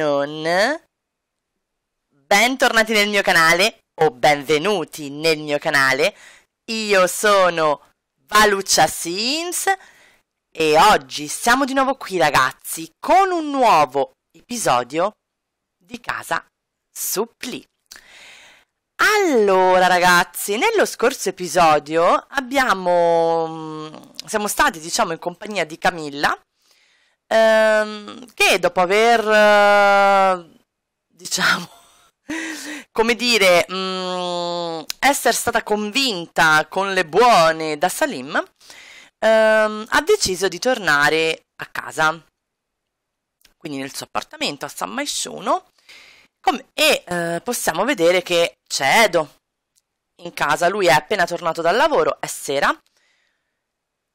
non... Bentornati nel mio canale, o benvenuti nel mio canale, io sono Valuccia Sims e oggi siamo di nuovo qui ragazzi con un nuovo episodio di Casa Suppli. Allora ragazzi, nello scorso episodio abbiamo, mm, siamo stati diciamo in compagnia di Camilla ehm, che dopo aver, eh, diciamo, come dire, mh, mm, essere stata convinta con le buone da Salim, ehm, ha deciso di tornare a casa, quindi nel suo appartamento a San Maisciuno, e eh, possiamo vedere che c'è Edo in casa, lui è appena tornato dal lavoro, è sera,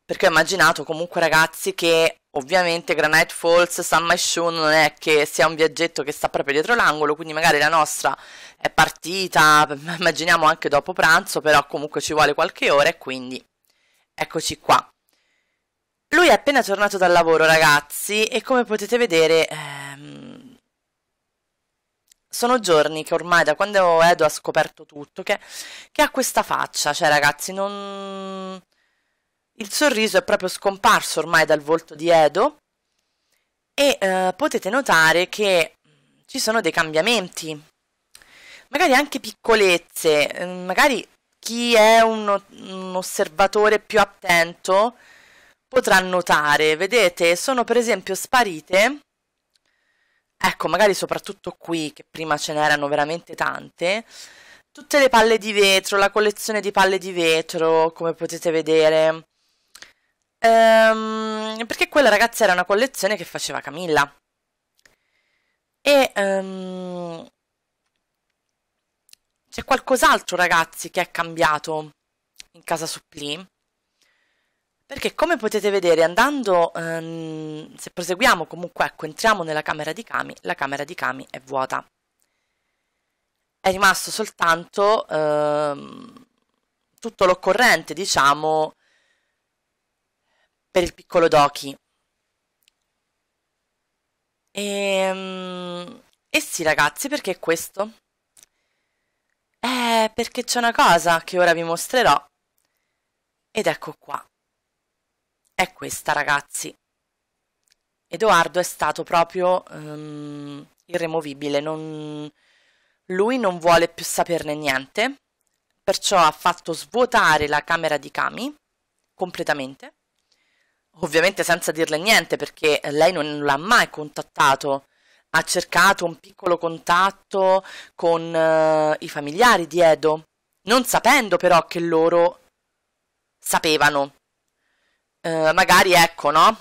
perché ho immaginato comunque ragazzi che Ovviamente Granite Falls San Maishun non è che sia un viaggetto che sta proprio dietro l'angolo, quindi magari la nostra è partita, immaginiamo anche dopo pranzo, però comunque ci vuole qualche ora e quindi eccoci qua. Lui è appena tornato dal lavoro, ragazzi, e come potete vedere ehm, sono giorni che ormai da quando Edo ha scoperto tutto, che, che ha questa faccia, cioè ragazzi non il sorriso è proprio scomparso ormai dal volto di Edo e eh, potete notare che ci sono dei cambiamenti, magari anche piccolezze, eh, magari chi è un, un osservatore più attento potrà notare, vedete, sono per esempio sparite, ecco, magari soprattutto qui, che prima ce n'erano veramente tante, tutte le palle di vetro, la collezione di palle di vetro, come potete vedere, ehm, perché quella ragazza era una collezione che faceva Camilla. E ehm, c'è qualcos'altro, ragazzi, che è cambiato in casa Suppli. Perché come potete vedere, andando, ehm, se proseguiamo comunque, ecco, entriamo nella camera di Kami, la camera di Kami è vuota. È rimasto soltanto ehm, tutto l'occorrente, diciamo, per il piccolo Doki. E, ehm, e eh sì ragazzi, perché questo? Eh, perché c'è una cosa che ora vi mostrerò. Ed ecco qua. È questa ragazzi. Edoardo è stato proprio um, irremovibile, non... lui non vuole più saperne niente, perciò ha fatto svuotare la camera di Kami completamente ovviamente senza dirle niente perché lei non l'ha mai contattato, ha cercato un piccolo contatto con eh, i familiari di Edo, non sapendo però che loro sapevano. Eh, magari ecco, no?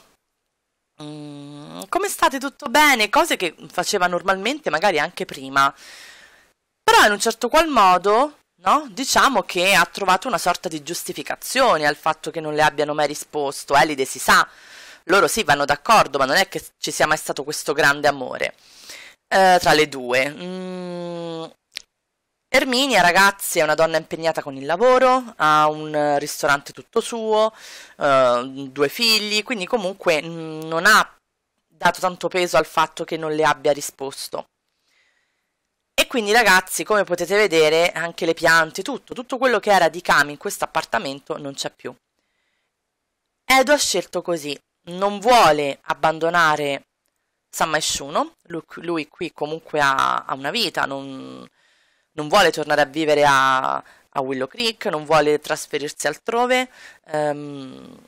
Mm, come state? Tutto bene? Cose che faceva normalmente magari anche prima. Però in un certo qual modo no? Diciamo che ha trovato una sorta di giustificazione al fatto che non le abbiano mai risposto. Elide si sa, loro sì vanno d'accordo, ma non è che ci sia mai stato questo grande amore eh, tra le due. Mm. Erminia, ragazzi, è una donna impegnata con il lavoro, ha un ristorante tutto suo, eh, due figli, quindi comunque mm, non ha dato tanto peso al fatto che non le abbia risposto. E quindi ragazzi, come potete vedere, anche le piante, tutto, tutto quello che era di Kami in questo appartamento non c'è più. Edo ha scelto così, non vuole abbandonare Sammaeshuno, lui, lui qui comunque ha, ha una vita, non, non, vuole tornare a vivere a, a, Willow Creek, non vuole trasferirsi altrove, ehm,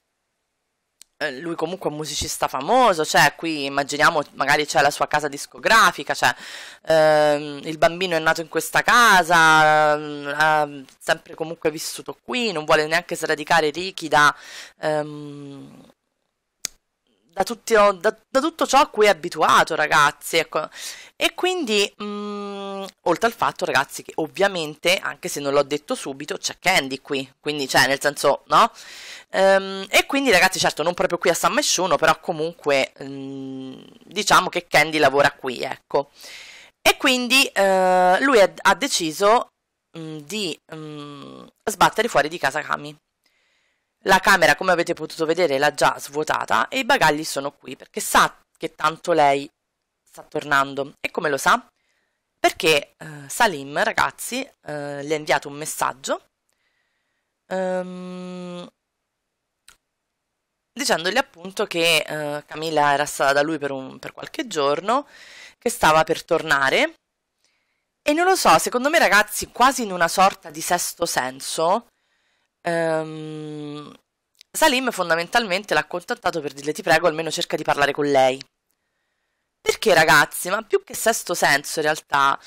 eh, lui comunque è un musicista famoso, cioè qui immaginiamo magari c'è la sua casa discografica, cioè ehm, il bambino è nato in questa casa, ehm, sempre comunque vissuto qui, non vuole neanche sradicare Ricky da, ehm, da, tutti, da, da, tutto ciò a cui è abituato, ragazzi. Ecco. E quindi, mh, mm, oltre al fatto, ragazzi, che ovviamente, anche se non l'ho detto subito, c'è Candy qui. Quindi, cioè, nel senso, no? Ehm, e quindi, ragazzi, certo, non proprio qui a San Mesciuno, però comunque, mh, mm, diciamo che Candy lavora qui, ecco. E quindi eh, lui ha, ha deciso mh, mm, di sbattere fuori di casa Kami. La camera, come avete potuto vedere, l'ha già svuotata e i bagagli sono qui perché sa che tanto lei sta tornando. E come lo sa? Perché eh, Salim, ragazzi, eh, le ha inviato un messaggio ehm, dicendogli appunto che eh, Camilla era stata da lui per, un, per qualche giorno, che stava per tornare. E non lo so, secondo me ragazzi, quasi in una sorta di sesto senso, Ehm, Salim fondamentalmente l'ha contattato per dirle ti prego almeno cerca di parlare con lei. Perché ragazzi, ma più che sesto senso in realtà,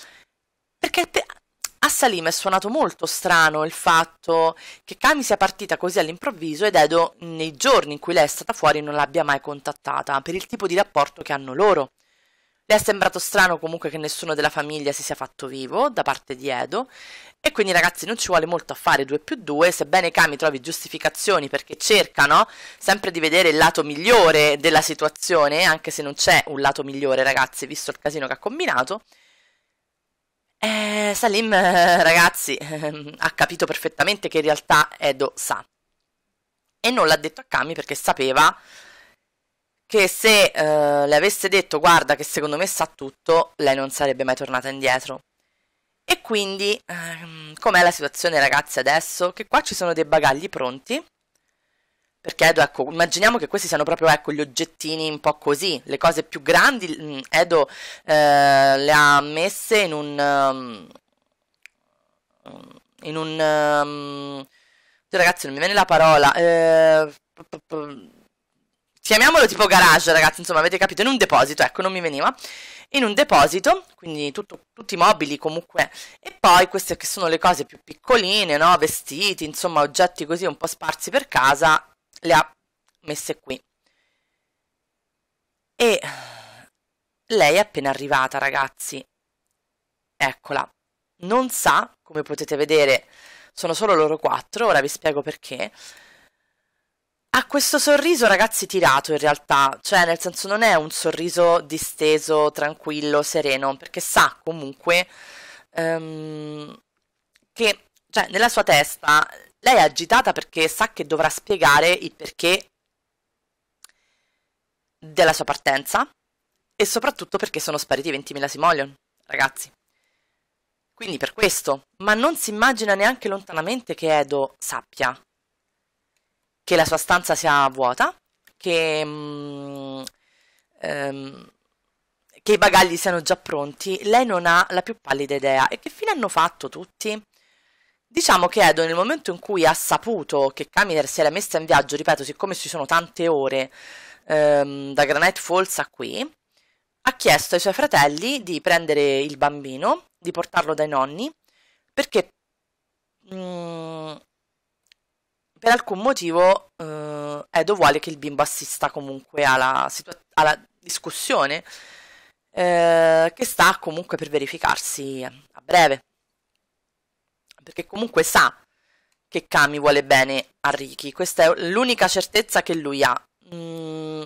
perché te, a Salim è suonato molto strano il fatto che Kami sia partita così all'improvviso ed Edo nei giorni in cui lei è stata fuori non l'abbia mai contattata per il tipo di rapporto che hanno loro. Le è sembrato strano comunque che nessuno della famiglia si sia fatto vivo da parte di Edo e quindi ragazzi non ci vuole molto a fare 2 più 2, sebbene Kami trovi giustificazioni perché cercano sempre di vedere il lato migliore della situazione, anche se non c'è un lato migliore ragazzi, visto il casino che ha combinato. Eh, Salim eh, ragazzi ehm, ha capito perfettamente che in realtà Edo sa e non l'ha detto a Kami perché sapeva che se eh, le avesse detto guarda che secondo me sa tutto, lei non sarebbe mai tornata indietro. E quindi ehm, com'è la situazione ragazzi adesso? Che qua ci sono dei bagagli pronti. Perché Edo, ecco, immaginiamo che questi siano proprio ecco, gli oggettini un po' così, le cose più grandi, mm, Edo eh, le ha messe in un... Ehm, in un... Ehm, ragazzi non mi viene la parola... Eh, chiamiamolo tipo garage, ragazzi, insomma, avete capito, in un deposito, ecco, non mi veniva, in un deposito, quindi tutto, tutti i mobili comunque, e poi queste che sono le cose più piccoline, no? Vestiti, insomma, oggetti così un po' sparsi per casa, le ha messe qui. E lei è appena arrivata, ragazzi. Eccola. Non sa, come potete vedere, sono solo loro quattro, ora vi spiego perché ha questo sorriso, ragazzi, tirato in realtà, cioè nel senso non è un sorriso disteso, tranquillo, sereno, perché sa comunque um, che, cioè, nella sua testa lei è agitata perché sa che dovrà spiegare il perché della sua partenza e soprattutto perché sono spariti 20.000 Simoleon, ragazzi. Quindi per questo, ma non si immagina neanche lontanamente che Edo sappia che la sua stanza sia vuota, che, mm, ehm, che i bagagli siano già pronti, lei non ha la più pallida idea. E che fine hanno fatto tutti? Diciamo che Edo nel momento in cui ha saputo che Kaminer si era messa in viaggio, ripeto, siccome ci sono tante ore ehm, da Granite Falls a qui, ha chiesto ai suoi fratelli di prendere il bambino, di portarlo dai nonni, perché mh, mm, per alcun motivo eh, Edo vuole che il bimbo assista comunque alla, situa- alla discussione eh, che sta comunque per verificarsi a breve. Perché comunque sa che Kami vuole bene a Riki, questa è l'unica certezza che lui ha. Mm,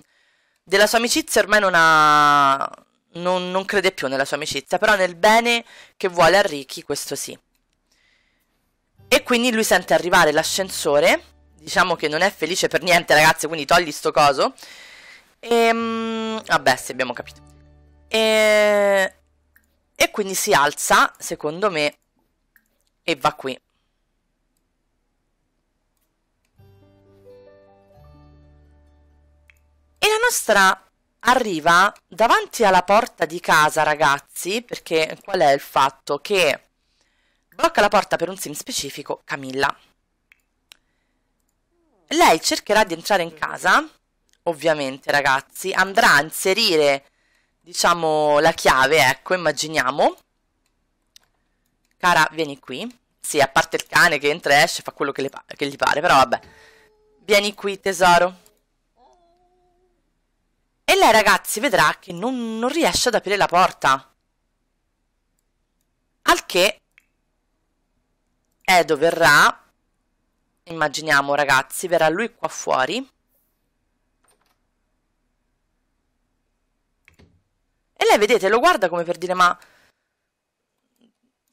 della sua amicizia ormai non ha... Non, non crede più nella sua amicizia, però nel bene che vuole a Riki questo sì. E quindi lui sente arrivare l'ascensore, diciamo che non è felice per niente ragazzi, quindi togli sto coso. E... Ehm, vabbè, se abbiamo capito. E... E quindi si alza, secondo me, e va qui. E la nostra arriva davanti alla porta di casa, ragazzi, perché qual è il fatto? Che Blocca la porta per un sim specifico, Camilla. Lei cercherà di entrare in casa, ovviamente ragazzi, andrà a inserire, diciamo, la chiave, ecco, immaginiamo. Cara, vieni qui. Sì, a parte il cane che entra e esce, fa quello che, pa che gli pare, però vabbè. Vieni qui, tesoro. E lei, ragazzi, vedrà che non, non riesce ad aprire la porta. Al che Edo verrà, immaginiamo ragazzi, verrà lui qua fuori. E lei, vedete, lo guarda come per dire, ma...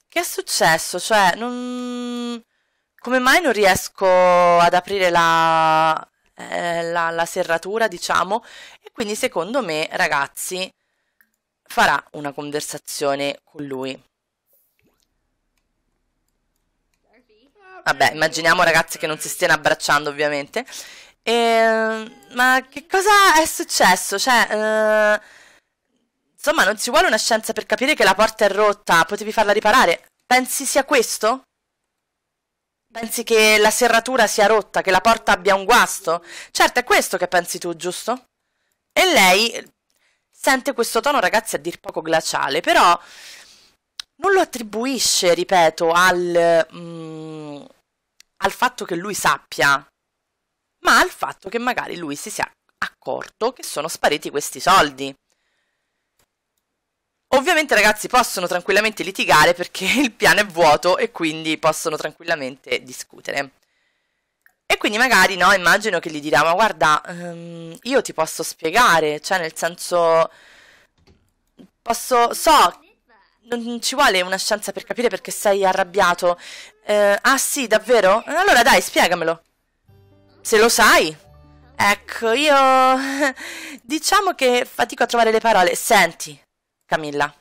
Che è successo? Cioè, non... Come mai non riesco ad aprire la... Eh, la, la serratura, diciamo? E quindi, secondo me, ragazzi, farà una conversazione con lui. Vabbè, immaginiamo ragazzi che non si stiano abbracciando ovviamente. E, ehm, ma che cosa è successo? Cioè, eh, insomma, non ci vuole una scienza per capire che la porta è rotta, potevi farla riparare. Pensi sia questo? Pensi che la serratura sia rotta, che la porta abbia un guasto? Certo, è questo che pensi tu, giusto? E lei sente questo tono, ragazzi, a dir poco glaciale, però non lo attribuisce, ripeto, al, mm, al fatto che lui sappia, ma al fatto che magari lui si sia accorto che sono spariti questi soldi. Ovviamente ragazzi possono tranquillamente litigare perché il piano è vuoto e quindi possono tranquillamente discutere. E quindi magari no, immagino che gli dirà, ma guarda, um, io ti posso spiegare, cioè nel senso, posso, so non ci vuole una scienza per capire perché sei arrabbiato. Eh, ah sì, davvero? Allora dai, spiegamelo. Se lo sai. Ecco, io... diciamo che fatico a trovare le parole. Senti, Camilla.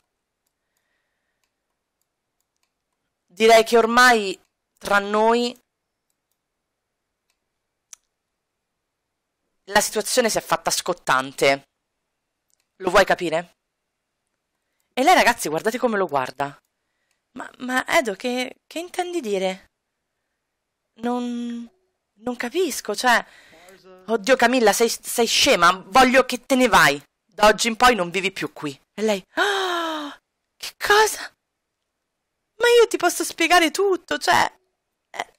Direi che ormai tra noi la situazione si è fatta scottante. Lo vuoi capire? E lei, ragazzi, guardate come lo guarda. Ma, ma Edo, che, che intendi dire? Non... non capisco, cioè... Oddio Camilla, sei, sei, scema, voglio che te ne vai. Da oggi in poi non vivi più qui. E lei... Oh, che cosa? Ma io ti posso spiegare tutto, cioè... Eh,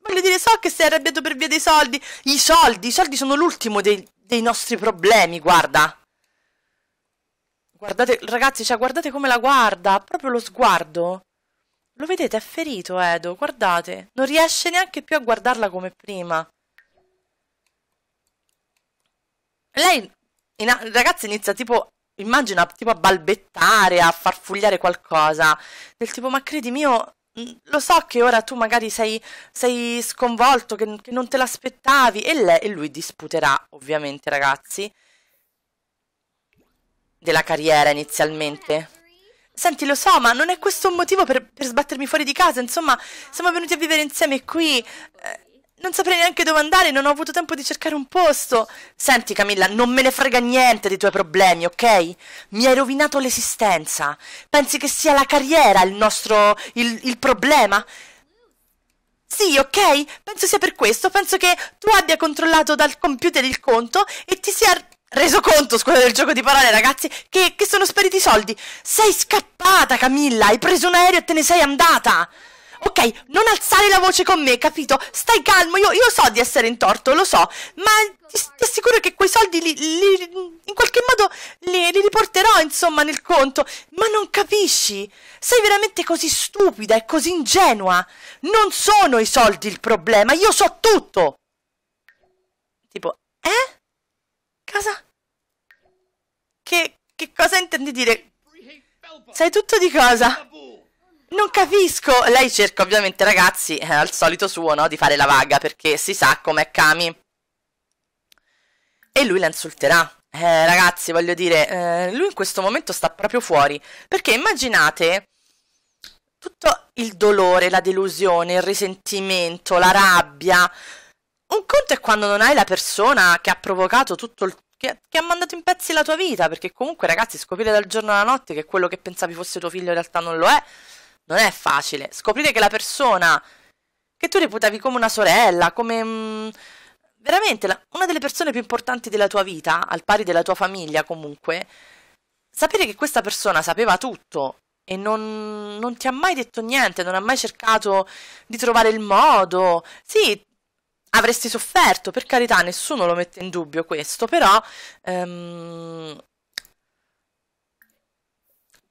voglio dire, so che sei arrabbiato per via dei soldi. I soldi, i soldi sono l'ultimo dei, dei nostri problemi, guarda. Guardate, ragazzi, cioè, guardate come la guarda, proprio lo sguardo. Lo vedete, è ferito Edo, guardate. Non riesce neanche più a guardarla come prima. Lei, in, ragazzi, inizia tipo, immagina, tipo a balbettare, a far fugliare qualcosa. Del tipo, ma credi mio, mm, lo so che ora tu magari sei, sei sconvolto, che, che, non te l'aspettavi. E, lei, e lui disputerà, ovviamente, ragazzi della carriera inizialmente. Senti, lo so, ma non è questo un motivo per, per sbattermi fuori di casa. Insomma, siamo venuti a vivere insieme qui. Eh, non saprei neanche dove andare, non ho avuto tempo di cercare un posto. Senti, Camilla, non me ne frega niente dei tuoi problemi, ok? Mi hai rovinato l'esistenza. Pensi che sia la carriera il nostro. il, il problema? Sì, ok? Penso sia per questo. Penso che tu abbia controllato dal computer il conto e ti sia reso conto, scusa del gioco di parole ragazzi, che, che sono spariti i soldi. Sei scappata Camilla, hai preso un aereo e te ne sei andata. Ok, non alzare la voce con me, capito? Stai calmo, io, io so di essere in torto, lo so, ma ti, ti assicuro che quei soldi li, li, in qualche modo li, li, riporterò, insomma, nel conto. Ma non capisci? Sei veramente così stupida e così ingenua. Non sono i soldi il problema, io so tutto. Tipo, eh? Cosa? Che, che cosa intendi dire? Sai tutto di cosa? Non capisco! Lei cerca ovviamente, ragazzi, eh, al solito suo, no? Di fare la vaga, perché si sa com'è Kami. E lui la insulterà. Eh, ragazzi, voglio dire, eh, lui in questo momento sta proprio fuori. Perché immaginate tutto il dolore, la delusione, il risentimento, la rabbia, un conto è quando non hai la persona che ha provocato tutto il che, che, ha mandato in pezzi la tua vita, perché comunque ragazzi scoprire dal giorno alla notte che quello che pensavi fosse tuo figlio in realtà non lo è, non è facile. Scoprire che la persona che tu reputavi come una sorella, come... Mh, mm, veramente la, una delle persone più importanti della tua vita, al pari della tua famiglia comunque, sapere che questa persona sapeva tutto e non, non ti ha mai detto niente, non ha mai cercato di trovare il modo. Sì, avresti sofferto, per carità, nessuno lo mette in dubbio questo, però ehm,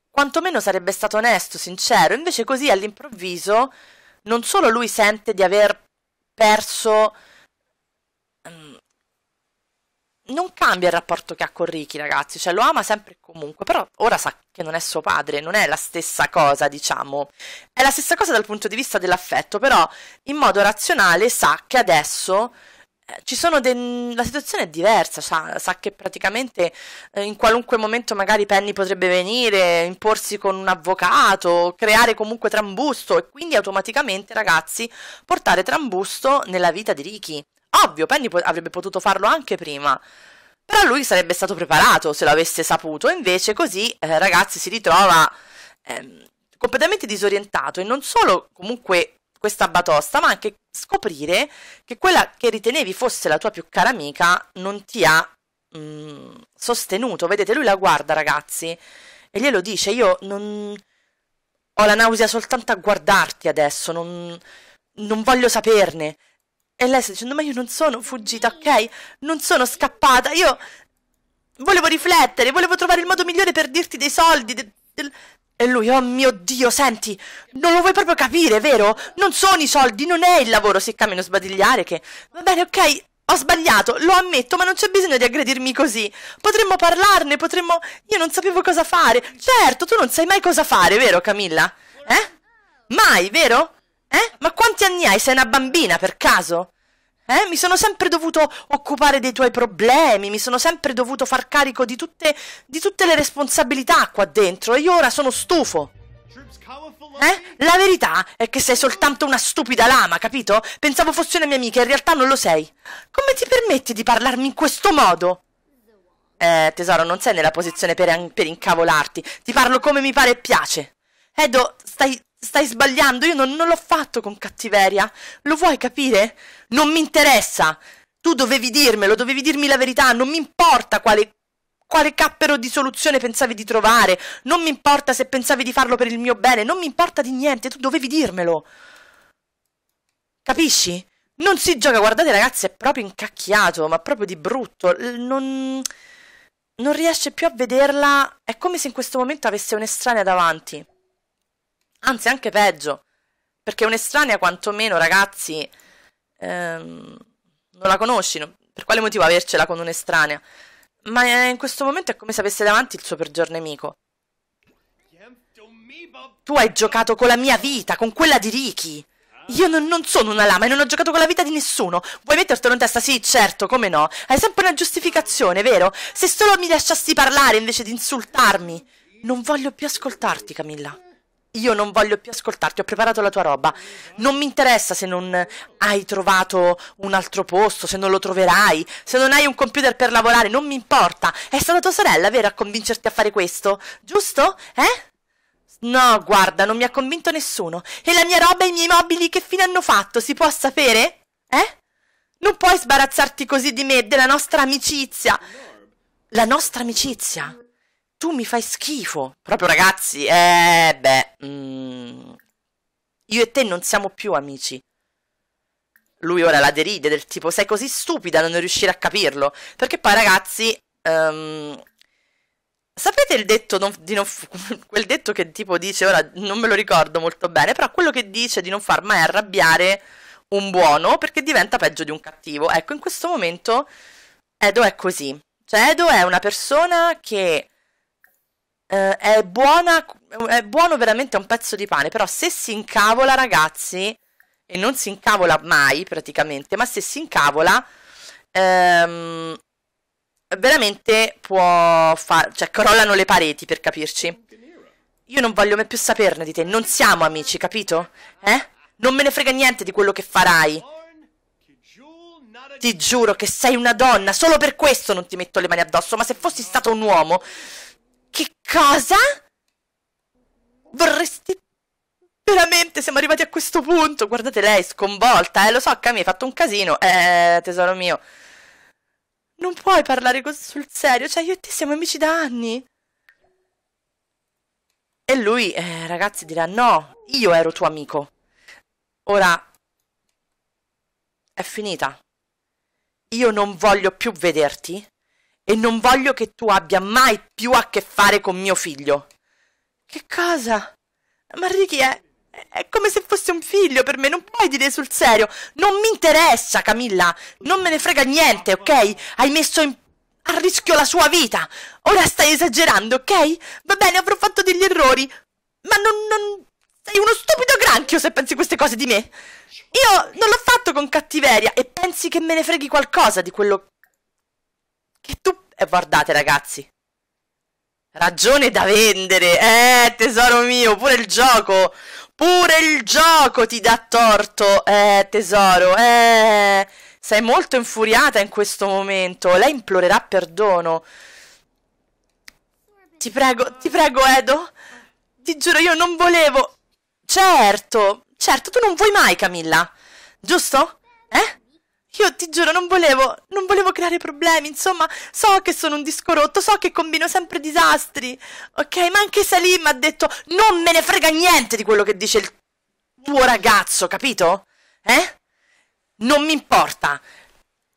quantomeno sarebbe stato onesto, sincero, invece così all'improvviso non solo lui sente di aver perso ehm, non cambia il rapporto che ha con Ricky, ragazzi, cioè lo ama sempre e comunque, però ora sa che non è suo padre, non è la stessa cosa, diciamo. È la stessa cosa dal punto di vista dell'affetto, però in modo razionale sa che adesso eh, ci sono de- la situazione è diversa, sa, sa che praticamente eh, in qualunque momento magari Penny potrebbe venire, imporsi con un avvocato, creare comunque trambusto e quindi automaticamente ragazzi portare trambusto nella vita di Ricky. Ovvio, Penny po- avrebbe potuto farlo anche prima. Però lui sarebbe stato preparato se lo avesse saputo. Invece così, eh, ragazzi, si ritrova ehm, completamente disorientato e non solo comunque questa batosta, ma anche scoprire che quella che ritenevi fosse la tua più cara amica non ti ha mh, mm, sostenuto. Vedete, lui la guarda, ragazzi, e glielo dice, io non... Ho la nausea soltanto a guardarti adesso, non, non voglio saperne. E lei sta dicendo, ma io non sono fuggita, ok? Non sono scappata, io volevo riflettere, volevo trovare il modo migliore per dirti dei soldi. De del... E lui, oh mio Dio, senti, non lo vuoi proprio capire, vero? Non sono i soldi, non è il lavoro, si cambiano sbadigliare che... Va bene, ok, ho sbagliato, lo ammetto, ma non c'è bisogno di aggredirmi così. Potremmo parlarne, potremmo... Io non sapevo cosa fare. Certo, tu non sai mai cosa fare, vero Camilla? Eh? Mai, vero? Eh? Ma quanti anni hai? Sei una bambina per caso? Eh? Mi sono sempre dovuto occupare dei tuoi problemi, mi sono sempre dovuto far carico di tutte, di tutte le responsabilità qua dentro e io ora sono stufo. Eh? La verità è che sei soltanto una stupida lama, capito? Pensavo fossi una mia amica, in realtà non lo sei. Come ti permetti di parlarmi in questo modo? Eh, tesoro, non sei nella posizione per, per incavolarti. Ti parlo come mi pare e piace. Edo, stai Stai sbagliando, io non, non l'ho fatto con cattiveria. Lo vuoi capire? Non mi interessa. Tu dovevi dirmelo, dovevi dirmi la verità, non mi importa quale, quale cappero di soluzione pensavi di trovare, non mi importa se pensavi di farlo per il mio bene, non mi importa di niente, tu dovevi dirmelo. Capisci? Non si gioca, guardate ragazzi, è proprio incacchiato, ma proprio di brutto. Non, non riesce più a vederla, è come se in questo momento avesse un'estranea davanti. Anzi, anche peggio, perché un'estranea quantomeno, ragazzi, ehm, non la conosci, non, per quale motivo avercela con un'estranea? Ma eh, in questo momento è come se avesse davanti il suo peggior nemico. Tu hai giocato con la mia vita, con quella di Riki. Io non, non, sono una lama e non ho giocato con la vita di nessuno. Vuoi mettertelo in testa? Sì, certo, come no. Hai sempre una giustificazione, vero? Se solo mi lasciassi parlare invece di insultarmi. Non voglio più ascoltarti, Camilla io non voglio più ascoltarti, ho preparato la tua roba. Non mi interessa se non hai trovato un altro posto, se non lo troverai, se non hai un computer per lavorare, non mi importa. È stata tua sorella, vero, a convincerti a fare questo? Giusto? Eh? No, guarda, non mi ha convinto nessuno. E la mia roba e i miei mobili che fine hanno fatto? Si può sapere? Eh? Non puoi sbarazzarti così di me, della nostra amicizia. La nostra amicizia? Tu mi fai schifo. Proprio ragazzi, eh beh. Mm, io e te non siamo più amici. Lui ora la deride del tipo sei così stupida da non riuscire a capirlo. Perché poi ragazzi... Um, sapete il detto non, di non... quel detto che tipo dice ora non me lo ricordo molto bene, però quello che dice di non far mai arrabbiare un buono perché diventa peggio di un cattivo. Ecco, in questo momento Edo è così. Cioè Edo è una persona che eh, è, buona, è buono veramente un pezzo di pane, però se si incavola ragazzi, e non si incavola mai praticamente, ma se si incavola ehm, veramente può far, cioè crollano le pareti per capirci. Io non voglio mai più saperne di te, non siamo amici, capito? Eh? Non me ne frega niente di quello che farai. Ti giuro che sei una donna, solo per questo non ti metto le mani addosso, ma se fossi stato un uomo... Che cosa? Vorresti... Veramente siamo arrivati a questo punto. Guardate lei, sconvolta. Eh, lo so, Cami, hai fatto un casino. Eh, tesoro mio. Non puoi parlare così sul serio. Cioè, io e te siamo amici da anni. E lui, eh, ragazzi, dirà no, io ero tuo amico. Ora è finita. Io non voglio più vederti e non voglio che tu abbia mai più a che fare con mio figlio. Che cosa? Ma Ricky è... È come se fosse un figlio per me, non puoi dire sul serio. Non mi interessa, Camilla. Non me ne frega niente, ok? Hai messo in... a rischio la sua vita. Ora stai esagerando, ok? Va bene, avrò fatto degli errori. Ma non, non... Sei uno stupido granchio se pensi queste cose di me. Io non l'ho fatto con cattiveria e pensi che me ne freghi qualcosa di quello che tu... eh, guardate ragazzi. Ragione da vendere. Eh, tesoro mio, pure il gioco. Pure il gioco ti dà torto. Eh, tesoro. Eh, sei molto infuriata in questo momento. Lei implorerà perdono. Ti prego, ti prego, Edo. Ti giuro, io non volevo. Certo, certo, tu non vuoi mai, Camilla. Giusto? Eh? Io ti giuro, non volevo, non volevo creare problemi, insomma, so che sono un disco rotto, so che combino sempre disastri, ok? Ma anche Salim ha detto, non me ne frega niente di quello che dice il tuo ragazzo, capito? Eh? Non mi importa.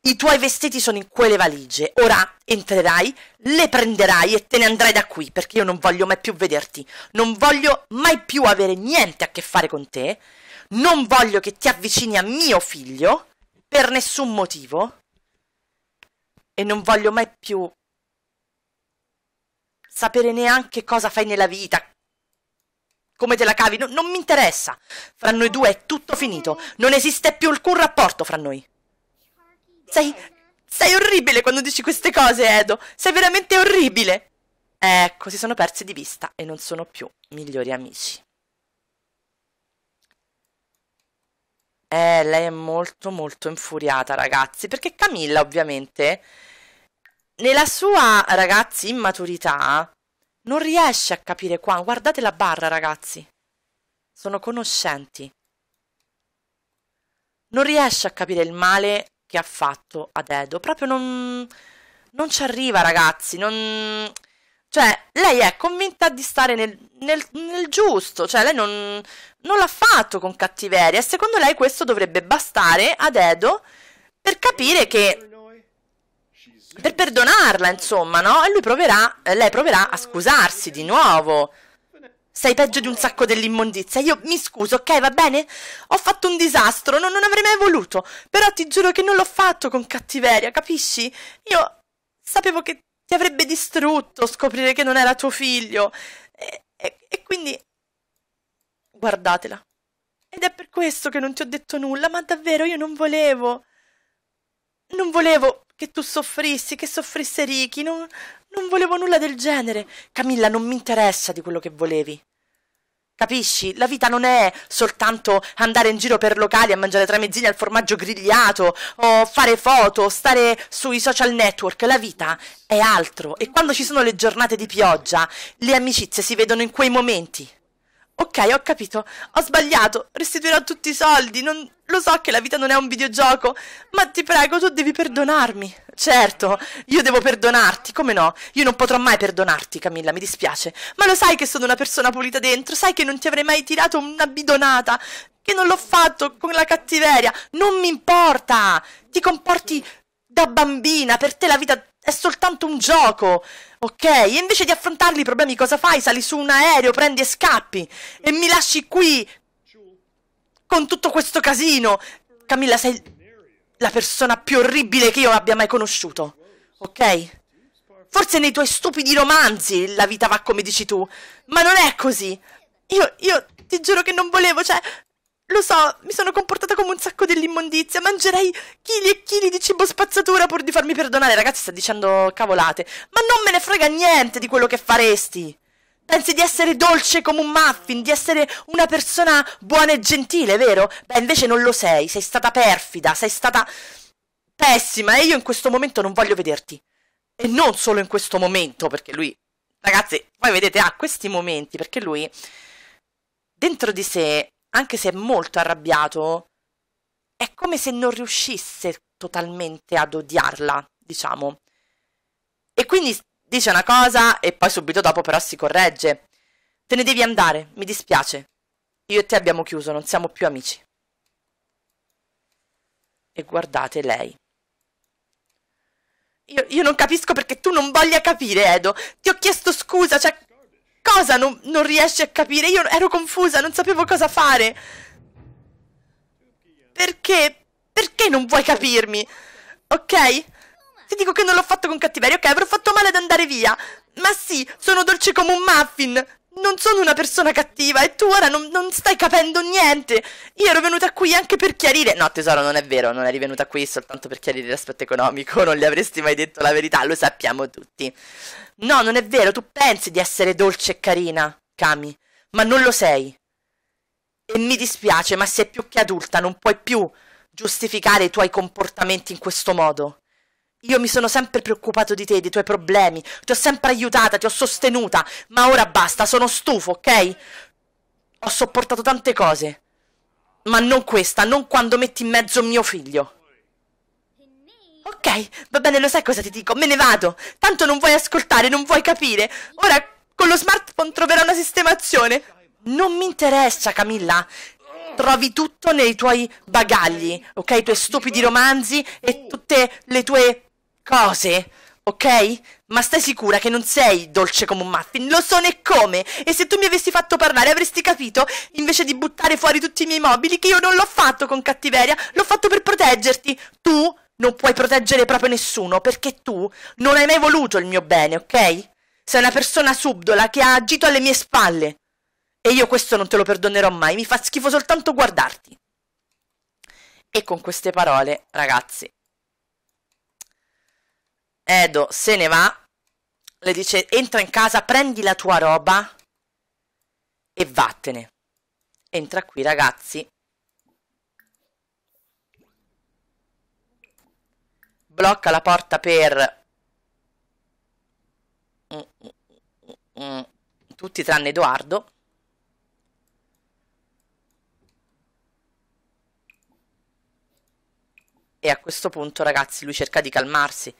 I tuoi vestiti sono in quelle valigie. Ora entrerai, le prenderai e te ne andrai da qui, perché io non voglio mai più vederti. Non voglio mai più avere niente a che fare con te. Non voglio che ti avvicini a mio figlio per nessun motivo e non voglio mai più sapere neanche cosa fai nella vita, come te la cavi, no, non mi interessa. Fra noi due è tutto finito, non esiste più alcun rapporto fra noi. Sei, sei orribile quando dici queste cose, Edo, sei veramente orribile. Ecco, si sono persi di vista e non sono più migliori amici. Eh, lei è molto molto infuriata, ragazzi, perché Camilla ovviamente nella sua, ragazzi, immaturità non riesce a capire qua. Guardate la barra, ragazzi. Sono conoscenti. Non riesce a capire il male che ha fatto ad Edo. Proprio non, non ci arriva, ragazzi. Non... Cioè, lei è convinta di stare nel, nel, nel giusto, cioè lei non, non l'ha fatto con cattiveria e secondo lei questo dovrebbe bastare ad Edo per capire che per perdonarla, insomma, no? E lui proverà, eh, lei proverà a scusarsi di nuovo. Sei peggio di un sacco dell'immondizia. Io mi scuso, ok, va bene? Ho fatto un disastro, non, non avrei mai voluto. Però ti giuro che non l'ho fatto con cattiveria, capisci? Io sapevo che ti avrebbe distrutto scoprire che non era tuo figlio. E, e, e quindi... Guardatela. Ed è per questo che non ti ho detto nulla, ma davvero io non volevo. Non volevo che tu soffrissi, che soffrisse Ricky, non, non volevo nulla del genere. Camilla, non mi interessa di quello che volevi. Capisci? La vita non è soltanto andare in giro per locali a mangiare tramezzini al formaggio grigliato o fare foto, stare sui social network. La vita è altro e quando ci sono le giornate di pioggia, le amicizie si vedono in quei momenti. Ok, ho capito, ho sbagliato, restituirò tutti i soldi, non... Lo so che la vita non è un videogioco, ma ti prego, tu devi perdonarmi. Certo, io devo perdonarti, come no? Io non potrò mai perdonarti, Camilla, mi dispiace. Ma lo sai che sono una persona pulita dentro, sai che non ti avrei mai tirato una bidonata, che non l'ho fatto con la cattiveria. Non mi importa! Ti comporti da bambina, per te la vita è soltanto un gioco. Ok? E invece di affrontarli i problemi, cosa fai? Sali su un aereo, prendi e scappi. E mi lasci qui con tutto questo casino. Camilla, sei la persona più orribile che io abbia mai conosciuto. Ok? Forse nei tuoi stupidi romanzi la vita va come dici tu, ma non è così. Io, io ti giuro che non volevo, cioè, lo so, mi sono comportata come un sacco dell'immondizia, mangerei chili e chili di cibo spazzatura pur di farmi perdonare, ragazzi, sta dicendo cavolate. Ma non me ne frega niente di quello che faresti. Pensi di essere dolce come un muffin, di essere una persona buona e gentile, vero? Beh, invece non lo sei, sei stata perfida, sei stata pessima e io in questo momento non voglio vederti. E non solo in questo momento, perché lui, ragazzi, poi vedete, ha ah, questi momenti, perché lui, dentro di sé, anche se è molto arrabbiato, è come se non riuscisse totalmente ad odiarla, diciamo. E quindi Dice una cosa e poi subito dopo però si corregge. Te ne devi andare, mi dispiace. Io e te abbiamo chiuso, non siamo più amici. E guardate lei. Io, io non capisco perché tu non voglia capire, Edo. Ti ho chiesto scusa, cioè... Cosa non, non riesci a capire? Io ero confusa, non sapevo cosa fare. Perché? Perché non vuoi capirmi? Ok? Ti dico che non l'ho fatto con cattiveria, ok? Avrò fatto male ad andare via. Ma sì, sono dolce come un muffin. Non sono una persona cattiva e tu ora non, non, stai capendo niente. Io ero venuta qui anche per chiarire. No, tesoro, non è vero, non eri venuta qui soltanto per chiarire l'aspetto economico. Non gli avresti mai detto la verità, lo sappiamo tutti. No, non è vero, tu pensi di essere dolce e carina, Kami, ma non lo sei. E mi dispiace, ma sei più che adulta, non puoi più giustificare i tuoi comportamenti in questo modo. Io mi sono sempre preoccupato di te, dei tuoi problemi. Ti ho sempre aiutata, ti ho sostenuta. Ma ora basta, sono stufo, ok? Ho sopportato tante cose. Ma non questa, non quando metti in mezzo mio figlio. Ok, va bene, lo sai cosa ti dico, me ne vado. Tanto non vuoi ascoltare, non vuoi capire. Ora con lo smartphone troverò una sistemazione. Non mi interessa, Camilla trovi tutto nei tuoi bagagli, ok? I tuoi stupidi romanzi e tutte le tue cose, ok? Ma stai sicura che non sei dolce come un muffin? Lo so né come! E se tu mi avessi fatto parlare avresti capito, invece di buttare fuori tutti i miei mobili, che io non l'ho fatto con cattiveria, l'ho fatto per proteggerti. Tu non puoi proteggere proprio nessuno, perché tu non hai mai voluto il mio bene, ok? Sei una persona subdola che ha agito alle mie spalle. E io questo non te lo perdonerò mai, mi fa schifo soltanto guardarti. E con queste parole, ragazzi, Edo se ne va, le dice entra in casa, prendi la tua roba e vattene. Entra qui ragazzi. Blocca la porta per tutti tranne Edoardo. E a questo punto, ragazzi, lui cerca di calmarsi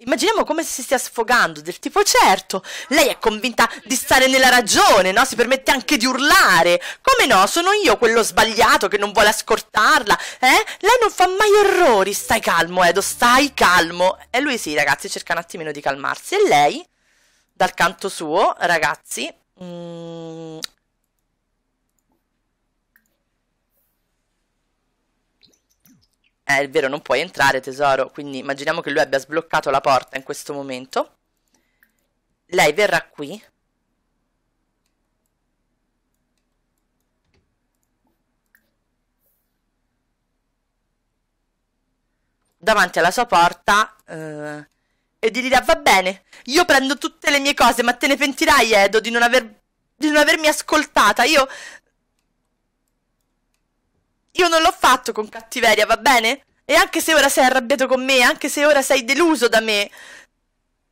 immaginiamo come si stia sfogando, del tipo certo, lei è convinta di stare nella ragione, no? Si permette anche di urlare. Come no? Sono io quello sbagliato che non vuole ascoltarla, eh? Lei non fa mai errori, stai calmo Edo, stai calmo. E lui sì, ragazzi, cerca un attimino di calmarsi. E lei, dal canto suo, ragazzi, mm, Eh, è vero, non puoi entrare, tesoro. Quindi immaginiamo che lui abbia sbloccato la porta in questo momento. Lei verrà qui. Davanti alla sua porta. Eh, e gli dirà: Va bene, io prendo tutte le mie cose, ma te ne pentirai, Edo, di non, aver, di non avermi ascoltata. Io io non l'ho fatto con cattiveria, va bene? E anche se ora sei arrabbiato con me, anche se ora sei deluso da me,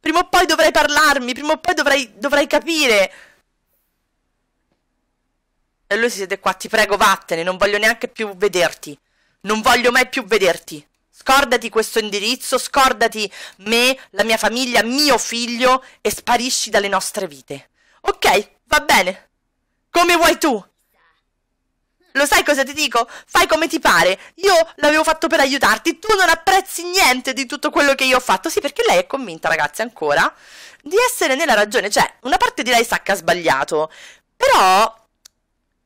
prima o poi dovrai parlarmi, prima o poi dovrai, dovrai capire. E lui si siede qua, ti prego vattene, non voglio neanche più vederti. Non voglio mai più vederti. Scordati questo indirizzo, scordati me, la mia famiglia, mio figlio e sparisci dalle nostre vite. Ok, va bene. Come vuoi tu? Lo sai cosa ti dico? Fai come ti pare. Io l'avevo fatto per aiutarti. Tu non apprezzi niente di tutto quello che io ho fatto. Sì, perché lei è convinta, ragazzi, ancora di essere nella ragione. Cioè, una parte di lei sa che ha sbagliato. Però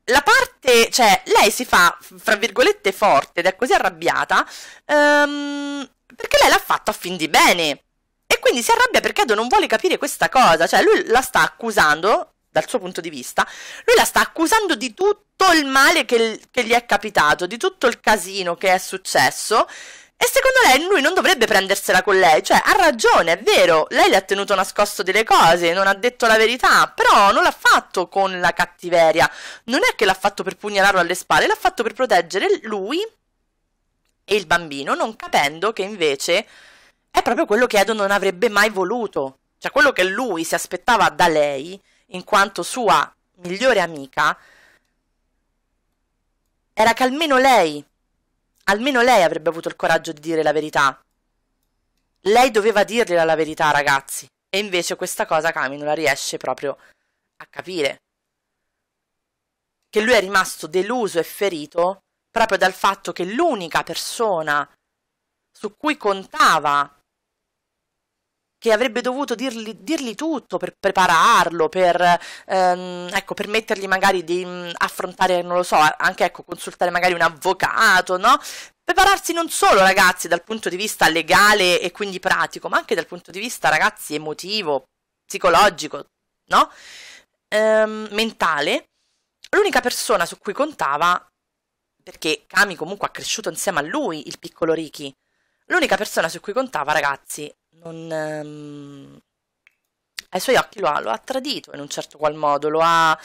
la parte, cioè, lei si fa, fra virgolette, forte ed è così arrabbiata um, perché lei l'ha fatto a fin di bene. E quindi si arrabbia perché Edo non vuole capire questa cosa, cioè lui la sta accusando dal suo punto di vista, lui la sta accusando di tutto il male che, che gli è capitato, di tutto il casino che è successo. E secondo lei lui non dovrebbe prendersela con lei, cioè ha ragione, è vero, lei le ha tenuto nascosto delle cose, non ha detto la verità, però non l'ha fatto con la cattiveria, non è che l'ha fatto per pugnalarlo alle spalle, l'ha fatto per proteggere lui e il bambino, non capendo che invece è proprio quello che Edo non avrebbe mai voluto, cioè quello che lui si aspettava da lei in quanto sua migliore amica, era che almeno lei, almeno lei avrebbe avuto il coraggio di dire la verità. Lei doveva dirgliela la verità, ragazzi, e invece questa cosa Kami non la riesce proprio a capire. Che lui è rimasto deluso e ferito proprio dal fatto che l'unica persona su cui contava che avrebbe dovuto dirgli, dirgli tutto per prepararlo, per, ehm, ecco, permettergli magari di mm, affrontare, non lo so, anche ecco, consultare magari un avvocato, no? Prepararsi non solo, ragazzi, dal punto di vista legale e quindi pratico, ma anche dal punto di vista, ragazzi, emotivo, psicologico, no? Ehm, mentale. L'unica persona su cui contava, perché Kami comunque ha cresciuto insieme a lui, il piccolo Ricky, l'unica persona su cui contava, ragazzi, non, ehm, ai suoi occhi lo ha, lo ha, tradito in un certo qual modo, ha,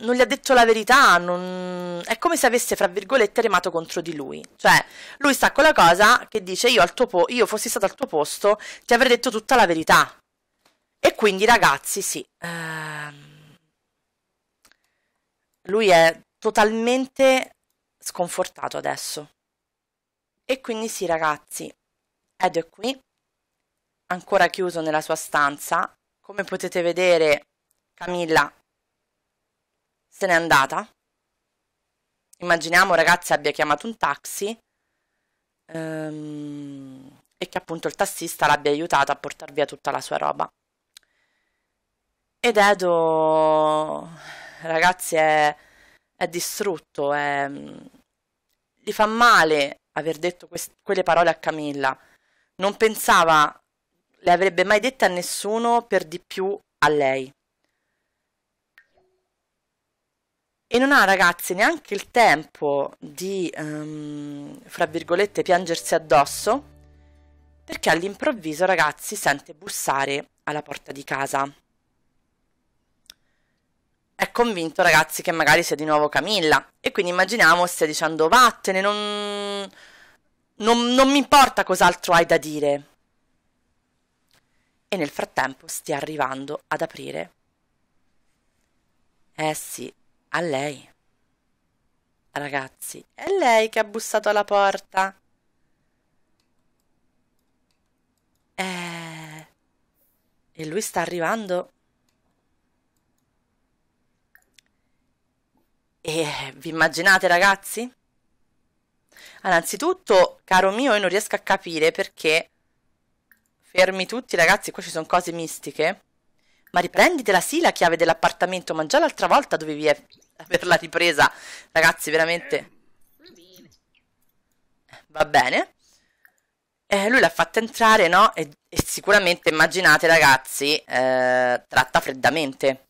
non gli ha detto la verità, non, è come se avesse, fra virgolette, remato contro di lui. Cioè, lui sta con la cosa che dice io, al tuo po- io fossi stato al tuo posto, ti avrei detto tutta la verità. E quindi, ragazzi, sì, ehm, lui è totalmente sconfortato adesso. E quindi sì, ragazzi, Ed è qui ancora chiuso nella sua stanza. Come potete vedere, Camilla se n'è andata. Immaginiamo ragazzi abbia chiamato un taxi ehm, e che appunto il tassista l'abbia aiutata a portare via tutta la sua roba. Ed Edo, ragazzi, è, è distrutto, è, gli fa male aver detto quelle parole a Camilla. Non pensava le avrebbe mai dette a nessuno, per di più a lei. E non ha, ragazzi, neanche il tempo di, um, fra virgolette, piangersi addosso, perché all'improvviso, ragazzi, sente bussare alla porta di casa. È convinto, ragazzi, che magari sia di nuovo Camilla. E quindi immaginiamo stia dicendo, vattene, non, non, non mi importa cos'altro hai da dire e nel frattempo stia arrivando ad aprire. Eh sì, a lei. Ragazzi, è lei che ha bussato alla porta. Eh... E lui sta arrivando. E vi immaginate, ragazzi? Allora, innanzitutto, caro mio, io non riesco a capire perché Fermi tutti, ragazzi, qua ci sono cose mistiche. Ma riprenditela sì la chiave dell'appartamento, ma già l'altra volta dovevi averla ripresa. Ragazzi, veramente. Va bene. Eh, lui l'ha fatta entrare, no? E, e sicuramente, immaginate ragazzi, eh, tratta freddamente.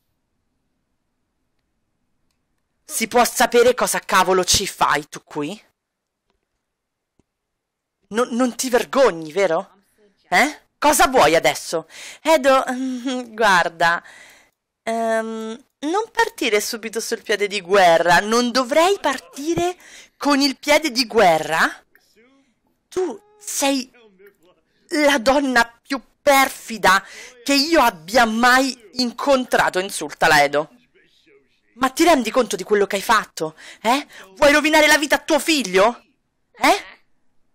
Si può sapere cosa cavolo ci fai tu qui? No, non ti vergogni, vero? Eh? Cosa vuoi adesso? Edo, guarda, um, non partire subito sul piede di guerra. Non dovrei partire con il piede di guerra? Tu sei la donna più perfida che io abbia mai incontrato, insultala Edo. Ma ti rendi conto di quello che hai fatto? Eh? Vuoi rovinare la vita a tuo figlio? Eh?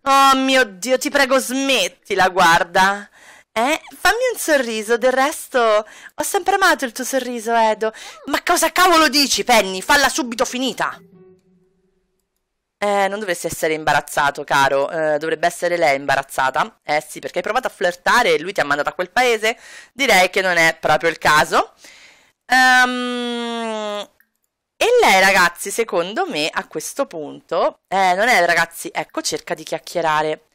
Oh mio Dio, ti prego smettila, guarda. Eh, fammi un sorriso, del resto ho sempre amato il tuo sorriso, Edo. Ma cosa cavolo dici, Penny? Falla subito finita! Eh, non dovresti essere imbarazzato, caro. Eh, dovrebbe essere lei imbarazzata. Eh sì, perché hai provato a flirtare e lui ti ha mandato a quel paese. Direi che non è proprio il caso. Ehm... E lei, ragazzi, secondo me, a questo punto... Eh, non è, ragazzi, ecco, cerca di chiacchierare.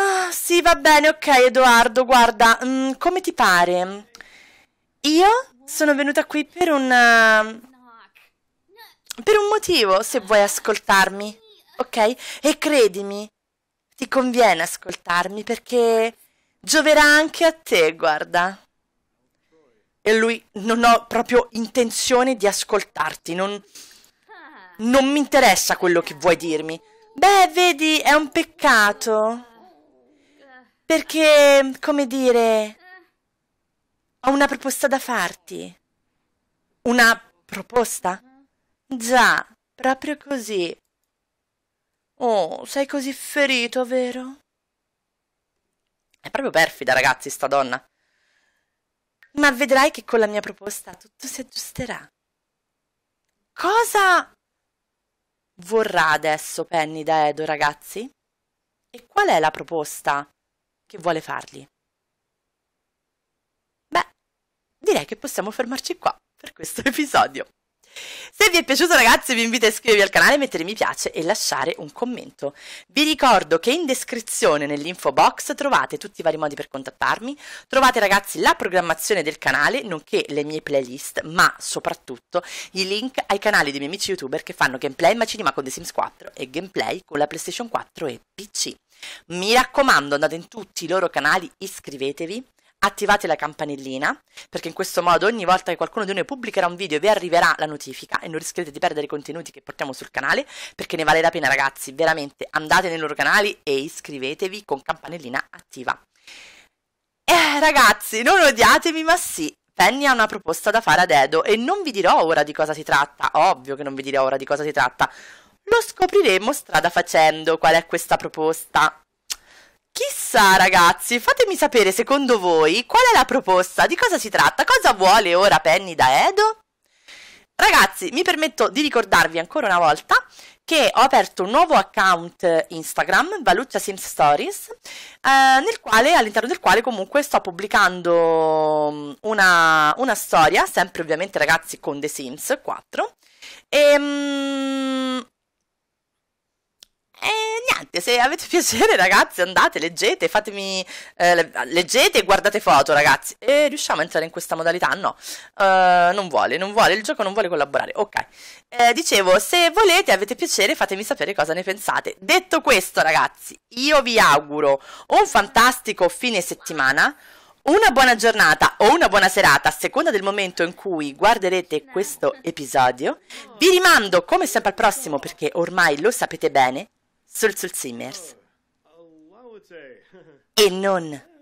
Ah, sì, va bene, ok, Edoardo, guarda, mm, come ti pare? Io sono venuta qui per un... Eh, per un motivo, se vuoi ascoltarmi, ok? E credimi, ti conviene ascoltarmi perché gioverà anche a te, guarda. E lui, non ho proprio intenzione di ascoltarti, non... Non mi interessa quello che vuoi dirmi. Beh, vedi, è un peccato. Perché, come dire, ho una proposta da farti. Una proposta? Già, proprio così. Oh, sei così ferito, vero? È proprio perfida, ragazzi, sta donna. Ma vedrai che con la mia proposta tutto si aggiusterà. Cosa vorrà adesso Penny da Edo, ragazzi? E qual è la proposta che vuole fargli. Beh, direi che possiamo fermarci qua per questo episodio. Se vi è piaciuto ragazzi vi invito a iscrivervi al canale, mettere mi piace e lasciare un commento. Vi ricordo che in descrizione nell'info box trovate tutti i vari modi per contattarmi, trovate ragazzi la programmazione del canale, nonché le mie playlist, ma soprattutto i link ai canali dei miei amici youtuber che fanno gameplay in Macinima con The Sims 4 e gameplay con la PlayStation 4 e PC. Mi raccomando andate in tutti i loro canali, iscrivetevi attivate la campanellina, perché in questo modo ogni volta che qualcuno di noi pubblicherà un video vi arriverà la notifica e non rischierete di perdere i contenuti che portiamo sul canale, perché ne vale la pena ragazzi, veramente andate nei loro canali e iscrivetevi con campanellina attiva. Eh ragazzi, non odiatemi, ma sì, Penny ha una proposta da fare ad Edo e non vi dirò ora di cosa si tratta, ovvio che non vi dirò ora di cosa si tratta. Lo scopriremo strada facendo qual è questa proposta. Chissà ragazzi, fatemi sapere secondo voi qual è la proposta, di cosa si tratta, cosa vuole ora Penny da Edo? Ragazzi, mi permetto di ricordarvi ancora una volta che ho aperto un nuovo account Instagram, Valuccia Sims Stories, eh, quale, all'interno del quale comunque sto pubblicando mm, una, una, storia, sempre ovviamente ragazzi con The Sims 4, e, ehm, e niente, se avete piacere ragazzi andate, leggete, fatemi, eh, leggete e guardate foto ragazzi. E riusciamo a entrare in questa modalità? No, uh, non vuole, non vuole, il gioco non vuole collaborare. Ok, eh, dicevo, se volete, avete piacere, fatemi sapere cosa ne pensate. Detto questo ragazzi, io vi auguro un fantastico fine settimana. Una buona giornata o una buona serata a seconda del momento in cui guarderete questo episodio. Vi rimando come sempre al prossimo perché ormai lo sapete bene sul oh, e non